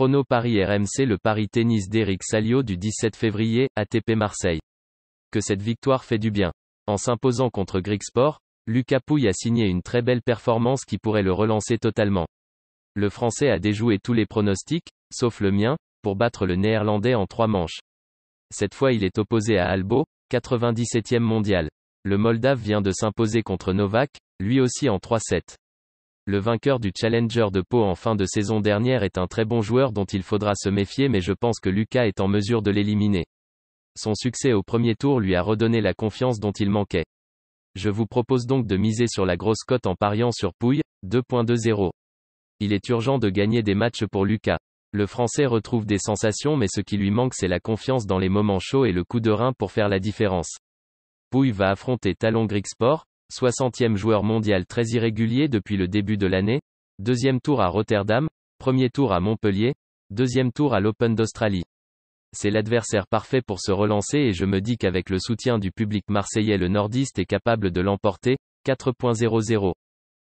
Chrono Paris RMC Le Paris tennis d'Eric Salio du 17 février, ATP Marseille. Que cette victoire fait du bien. En s'imposant contre Sport, Lucas Pouille a signé une très belle performance qui pourrait le relancer totalement. Le Français a déjoué tous les pronostics, sauf le mien, pour battre le Néerlandais en trois manches. Cette fois il est opposé à Albo, 97e mondial. Le Moldave vient de s'imposer contre Novak, lui aussi en 3-7. Le vainqueur du Challenger de Pau en fin de saison dernière est un très bon joueur dont il faudra se méfier mais je pense que Lucas est en mesure de l'éliminer. Son succès au premier tour lui a redonné la confiance dont il manquait. Je vous propose donc de miser sur la grosse cote en pariant sur Pouille, 2.20. Il est urgent de gagner des matchs pour Lucas. Le français retrouve des sensations mais ce qui lui manque c'est la confiance dans les moments chauds et le coup de rein pour faire la différence. Pouille va affronter Talon Sport. 60e joueur mondial très irrégulier depuis le début de l'année, deuxième tour à Rotterdam, premier tour à Montpellier, deuxième tour à l'Open d'Australie. C'est l'adversaire parfait pour se relancer et je me dis qu'avec le soutien du public marseillais le nordiste est capable de l'emporter, 4.00.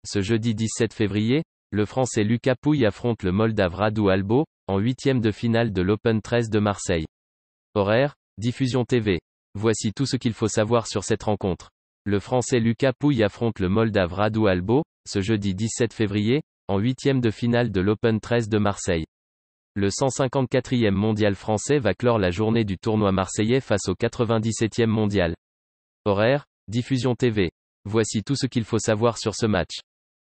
Ce jeudi 17 février, le français Lucas Pouille affronte le moldave Radu Albo, en huitième de finale de l'Open 13 de Marseille. Horaire, Diffusion TV. Voici tout ce qu'il faut savoir sur cette rencontre. Le Français Lucas Pouille affronte le Moldave Radu Albo, ce jeudi 17 février, en huitième de finale de l'Open 13 de Marseille. Le 154e mondial français va clore la journée du tournoi marseillais face au 97e mondial. Horaire, Diffusion TV. Voici tout ce qu'il faut savoir sur ce match.